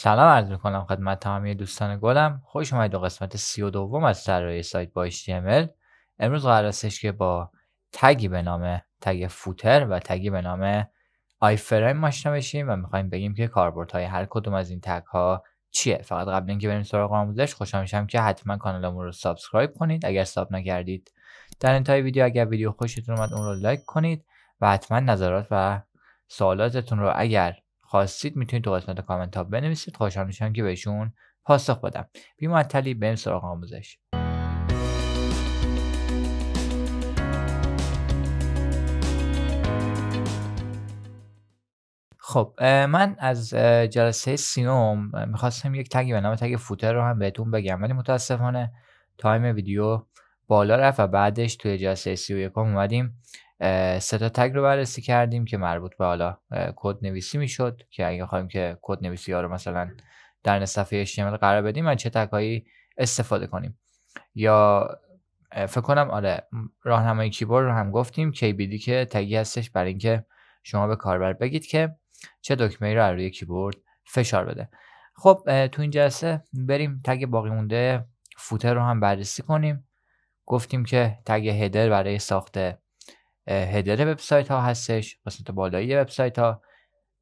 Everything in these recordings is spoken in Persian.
سلام عرض میکنم خدمت تمامی دوستان گلم خوش اومدید به قسمت سی و دوم از طراحی سایت با HTML امروز قرار استش که با تگی به نام تگ فوتر و تگی به نام آی فریم آشنا بشیم و میخوایم بگیم که های هر کدوم از این تگ ها چیه فقط قبل اینکه بریم سراغ آموزش خوشحال میشم که حتما کانالمون رو سابسکرایب کنید اگر ساب نکردید در انتهای ویدیو اگر ویدیو خوشتون اومد اون رو لایک کنید و حتما نظرات و سوالاتتون رو اگر خواستید میتونید تو قسمت کامنت ها بنویسید خوشحال میشم که بهشون پاسخ بدم بیمعطلی بریم سراغ آموزش خب من از جلسه سیوم میخواستم یک تگی به نام تگ فوتر رو هم بهتون بگم ولی متاسفانه تایم ویدیو بالا رفت و بعدش توی جلسه سی و یکم اومدیم ستا تگ رو بررسی کردیم که مربوط به حالا کد نویسی میشد که اگه خواهیم که کد نویسی ها رو مثلا در صفحه HTML قرار بدیم من چه تگ هایی استفاده کنیم یا فکر کنم آره راهنمای کیبورد رو هم گفتیم KBD که تگی هستش برای اینکه شما به کاربر بگید که چه دکمه رو روی کیبورد فشار بده خب تو این جلسه بریم تگ باقی مونده فوتر رو هم بررسی کنیم گفتیم که تگ هدر برای ساخت هدر وبسایت ها هستش قسمت بالایی وبسایت ها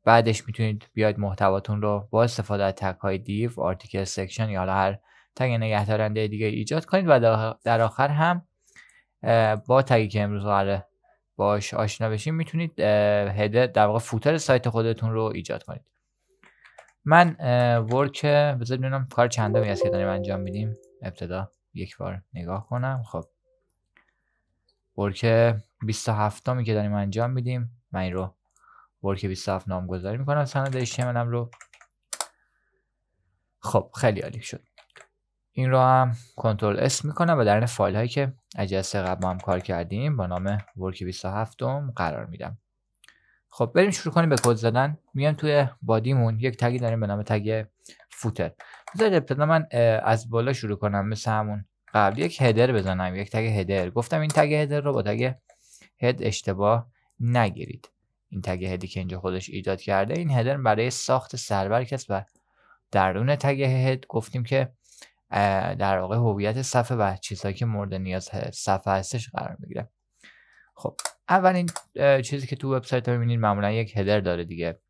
بعدش میتونید بیاید محتواتون رو با استفاده از تگ های دیو آرتیکل سیکشن یا هر تگ نگهدارنده دیگه ایجاد کنید و در آخر هم با تگی که امروز قراره باش آشنا بشین میتونید هدر در واقع فوتر سایت خودتون رو ایجاد کنید من ورک بذارید ببینم کار چندمی است که داریم انجام میدیم ابتدا یک بار نگاه کنم خب ورک 27 می که داریم انجام میدیم من این رو ورک 27 نامگذاری میکنم سند HTML رو خب خیلی عالی شد این رو هم کنترل اس میکنم و در این فایل هایی که اجازه قبل ما هم کار کردیم با نام ورک 27 قرار میدم خب بریم شروع کنیم به کد زدن میام توی بادیمون یک تگی داریم به نام تگ فوتر بذارید ابتدا من از بالا شروع کنم مثل همون قبل یک هدر بزنم یک تگ هدر گفتم این تگ هدر رو با تگ هد اشتباه نگیرید این تگ هدی که اینجا خودش ایجاد کرده این هدر برای ساخت سرور است و درون تگ هد گفتیم که در واقع هویت صفحه و چیزهایی که مورد نیاز صفحه هستش قرار میگیره خب اولین چیزی که تو وبسایت میبینید معمولا یک هدر داره دیگه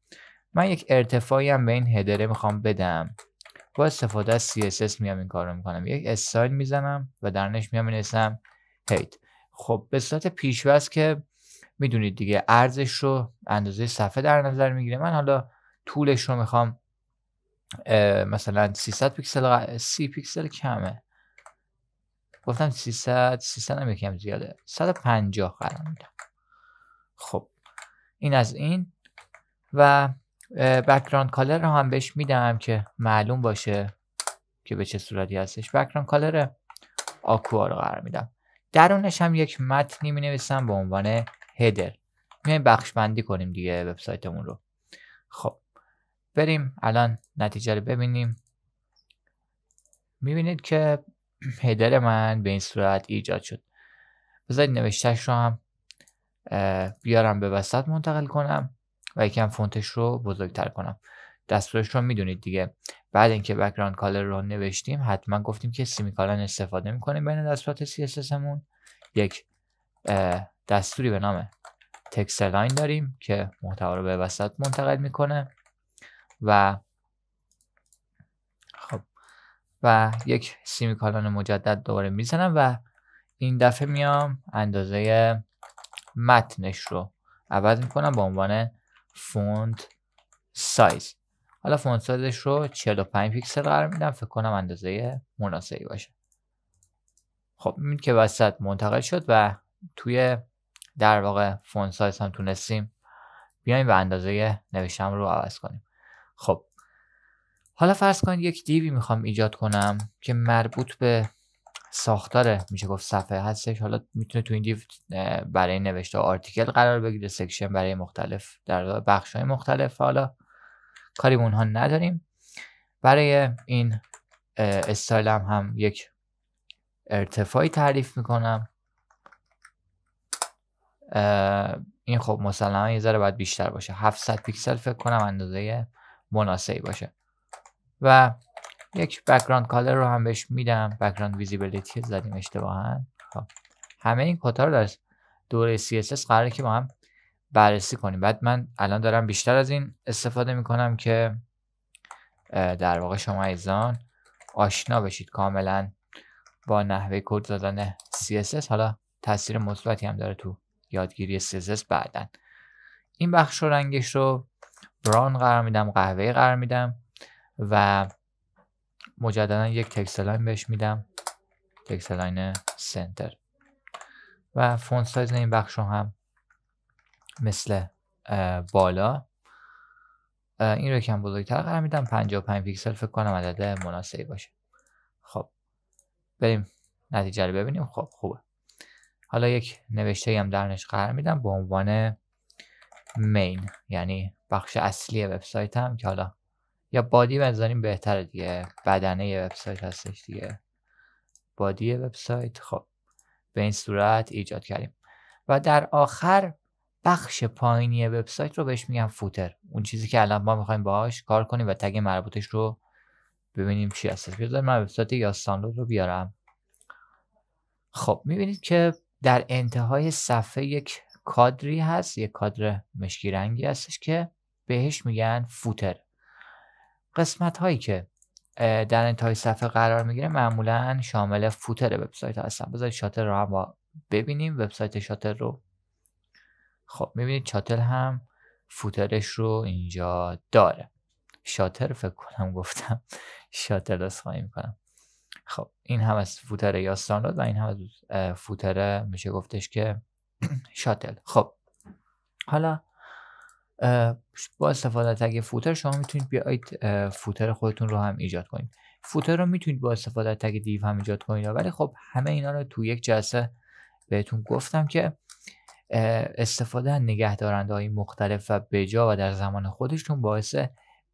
من یک ارتفاعی هم به این هدره میخوام بدم با استفاده از CSS میام این کار رو میکنم یک استایل میزنم و درنش میام اسم هید خب به صورت پیشوست که میدونید دیگه ارزش رو اندازه صفحه در نظر میگیره من حالا طولش رو میخوام مثلا 300 پیکسل 30 پیکسل کمه گفتم 300 300 هم یکم زیاده 150 قرار میدم خب این از این و بکراند کالر رو هم بهش میدم که معلوم باشه که به چه صورتی هستش بکراند کالر آکوار رو قرار میدم درونش هم یک متنی می نویسم به عنوان هدر می بخش بندی کنیم دیگه وبسایتمون رو خب بریم الان نتیجه رو ببینیم می بینید که هدر من به این صورت ایجاد شد بذارید نوشتش رو هم بیارم به وسط منتقل کنم و یکم فونتش رو بزرگتر کنم دستورش رو میدونید دیگه بعد اینکه بک‌گراند کالر رو نوشتیم حتما گفتیم که سیمی کالن استفاده میکنیم بین دستورات CSS همون یک دستوری به نام تکست لاین داریم که محتوا رو به وسط منتقل میکنه و خب و یک سیمی مجدد دوباره میزنم و این دفعه میام اندازه متنش رو عوض میکنم به عنوان فونت سایز حالا فونت سایزش رو 45 پیکسل قرار میدم فکر کنم اندازه مناسبی باشه خب میبینید که وسط منتقل شد و توی در واقع فونت سایز هم تونستیم بیایم و اندازه نوشتم رو عوض کنیم خب حالا فرض کنید یک دیوی میخوام ایجاد کنم که مربوط به ساختاره میشه گفت صفحه هستش حالا میتونه تو این دیو برای نوشته آرتیکل قرار بگیره سکشن برای مختلف در بخش های مختلف حالا کاری اونها نداریم برای این استایلم هم یک ارتفاعی تعریف میکنم این خب مسلما یه ذره باید بیشتر باشه 700 پیکسل فکر کنم اندازه مناسبی باشه و یک بکراند کالر رو هم بهش میدم بکراند ویزیبیلیتی زدیم اشتباها خب همه این کتا رو در دوره CSS قراره که با هم بررسی کنیم بعد من الان دارم بیشتر از این استفاده میکنم که در واقع شما ایزان آشنا بشید کاملا با نحوه کد زدن CSS حالا تاثیر مثبتی هم داره تو یادگیری CSS بعدن این بخش رو رنگش رو بران قرار میدم قهوه قرار میدم و مجددا یک تکسلاین بهش میدم تکسلاین سنتر و فونت سایز این بخش رو هم مثل بالا این رو کم بزرگتر قرار میدم 55 پیکسل فکر کنم عدد مناسبی باشه خب بریم نتیجه رو ببینیم خب خوبه حالا یک نوشته هم درنش قرار میدم به عنوان مین یعنی بخش اصلی وبسایت هم که حالا یا بادی بذاریم بهتره دیگه بدنه وبسایت هستش دیگه بادی وبسایت خب به این صورت ایجاد کردیم و در آخر بخش پایینی وبسایت رو بهش میگن فوتر اون چیزی که الان ما میخوایم باهاش کار کنیم و تگ مربوطش رو ببینیم چی هستش بیاد من وبسایت یا سانلود رو بیارم خب میبینید که در انتهای صفحه یک کادری هست یک کادر مشکی رنگی هستش که بهش میگن فوتر قسمت هایی که در انتهای صفحه قرار میگیره معمولا شامل فوتر وبسایت هستن بذارید شاتر رو هم ببینیم وبسایت شاتر رو خب میبینید چاتل هم فوترش رو اینجا داره شاتر فکر کنم گفتم شاتل اسخایی کنم خب این هم از فوتر یا استاندارد و این هم از فوتر میشه گفتش که شاتل خب حالا با استفاده از تگ فوتر شما میتونید بیایید فوتر خودتون رو هم ایجاد کنید فوتر رو میتونید با استفاده از تگ دیو هم ایجاد کنید ولی خب همه اینا رو تو یک جلسه بهتون گفتم که استفاده از نگهدارنده های مختلف و بجا و در زمان خودشون باعث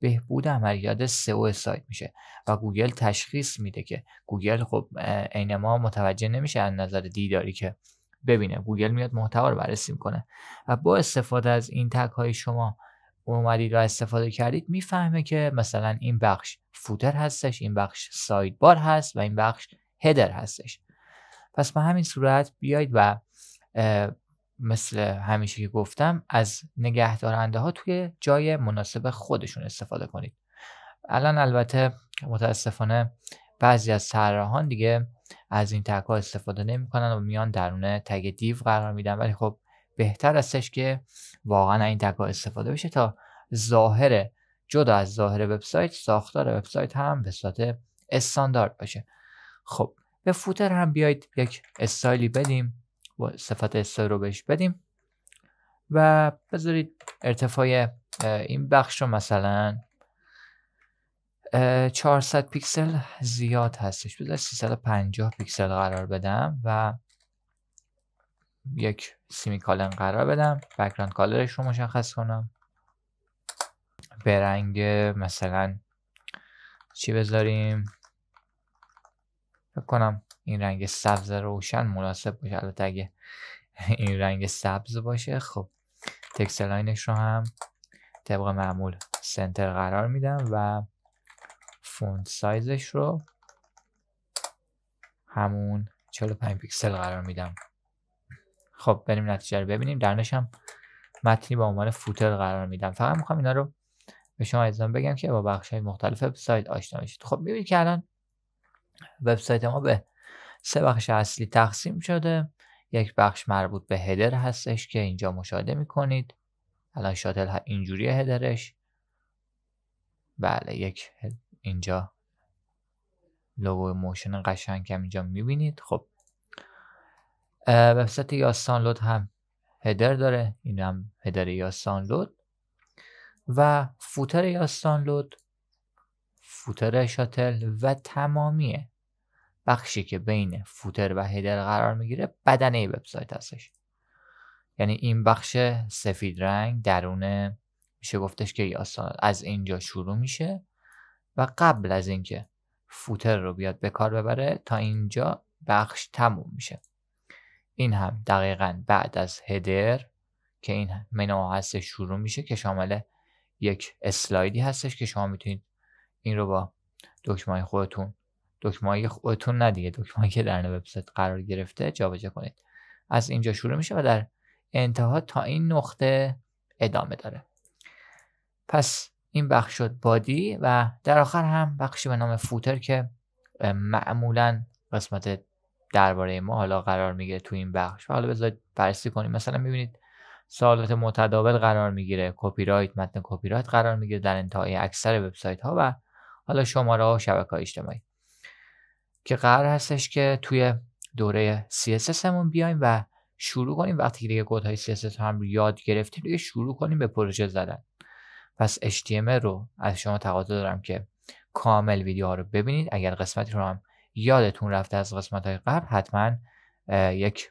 بهبود عملیات سئو سایت میشه و گوگل تشخیص میده که گوگل خب عین ما متوجه نمیشه از نظر دیداری که ببینه گوگل میاد محتوا رو بررسی میکنه و با استفاده از این تگ های شما اومدید و استفاده کردید میفهمه که مثلا این بخش فوتر هستش این بخش سایت بار هست و این بخش هدر هستش پس به همین صورت بیاید و مثل همیشه که گفتم از نگهدارنده ها توی جای مناسب خودشون استفاده کنید الان البته متاسفانه بعضی از طراحان دیگه از این تک استفاده نمیکنن و میان درون تگ دیو قرار میدن ولی خب بهتر استش که واقعا این تک استفاده بشه تا ظاهر جدا از ظاهر وبسایت ساختار وبسایت هم به صورت استاندارد باشه خب به فوتر هم بیاید یک استایلی بدیم صفت استر رو بهش بدیم و بذارید ارتفاع این بخش رو مثلا 400 پیکسل زیاد هستش بذار 350 پیکسل قرار بدم و یک سیمی کالن قرار بدم بکراند کالرش رو مشخص کنم به رنگ مثلا چی بذاریم فکر کنم این رنگ سبز روشن مناسب باشه البته اگه این رنگ سبز باشه خب تکست لاینش رو هم طبق معمول سنتر قرار میدم و فونت سایزش رو همون 45 پیکسل قرار میدم خب بریم نتیجه رو ببینیم درنش هم متنی با عنوان فوتر قرار میدم فقط میخوام اینا رو به شما ایزان بگم که با بخش های مختلف وبسایت آشنا بشید خب میبینید که الان وبسایت ما به سه بخش اصلی تقسیم شده یک بخش مربوط به هدر هستش که اینجا مشاهده میکنید الان شاتل اینجوری هدرش بله یک اینجا لوگو موشن قشنگ هم اینجا میبینید خب وبسایت یا لود هم هدر داره این هم هدر یاستان لود و فوتر یاستان لود فوتر شاتل و تمامیه بخشی که بین فوتر و هدر قرار میگیره بدنه وبسایت هستش یعنی این بخش سفید رنگ درونه میشه گفتش که از اینجا شروع میشه و قبل از اینکه فوتر رو بیاد به کار ببره تا اینجا بخش تموم میشه این هم دقیقا بعد از هدر که این منو هست شروع میشه که شامل یک اسلایدی هستش که شما میتونید این رو با دکمه خودتون دکمه خودتون ندیگه دکمه که در وبسایت قرار گرفته جابجا کنید از اینجا شروع میشه و در انتها تا این نقطه ادامه داره پس این بخش شد بادی و در آخر هم بخشی به نام فوتر که معمولا قسمت درباره ما حالا قرار میگیره تو این بخش حالا بذارید بررسی کنیم مثلا میبینید سوالات متداول قرار میگیره کپی رایت متن کپی رایت قرار میگیره در انتهای اکثر وبسایت ها و حالا شماره ها و شبکه های اجتماعی که قرار هستش که توی دوره CSS همون بیایم و شروع کنیم وقتی که دیگه های CSS هم یاد گرفتیم دیگه شروع کنیم به پروژه زدن پس HTML رو از شما تقاضا دارم که کامل ویدیو ها رو ببینید اگر قسمتی رو هم یادتون رفته از قسمت های قبل حتما یک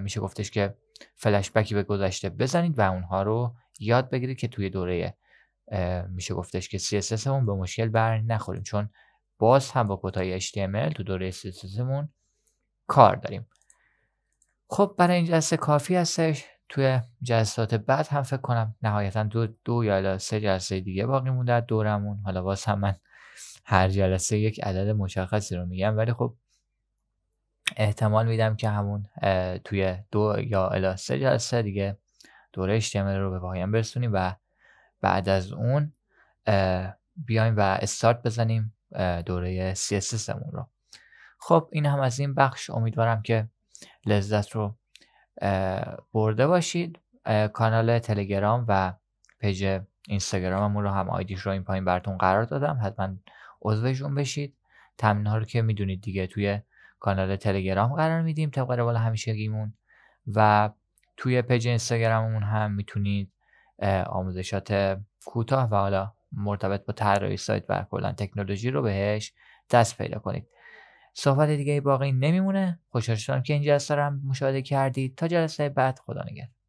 میشه گفتش که فلش بکی به گذشته بزنید و اونها رو یاد بگیرید که توی دوره میشه گفتش که CSS همون به مشکل بر نخوریم چون باز هم با کتای HTML تو دوره مون کار داریم خب برای این جلسه کافی هستش توی جلسات بعد هم فکر کنم نهایتا دو, دو یا سه جلسه دیگه باقی مونده دورمون حالا باز هم من هر جلسه یک عدد مشخصی رو میگم ولی خب احتمال میدم که همون توی دو یا الا سه جلسه دیگه دوره HTML رو به پایان برسونیم و بعد از اون بیایم و استارت بزنیم دوره CSS رو خب این هم از این بخش امیدوارم که لذت رو برده باشید کانال تلگرام و پیج اینستاگراممون رو هم آیدیش رو این پایین براتون قرار دادم حتما عضوشون بشید تمرین رو که میدونید دیگه توی کانال تلگرام قرار میدیم طبق همیشه همیشگیمون و توی پیج اینستاگراممون هم میتونید آموزشات کوتاه و حالا مرتبط با طراحی سایت و کلا تکنولوژی رو بهش دست پیدا کنید صحبت دیگه باقی نمیمونه خوشحال شدم که این جلسه رو مشاهده کردید تا جلسه بعد خدا نگهدار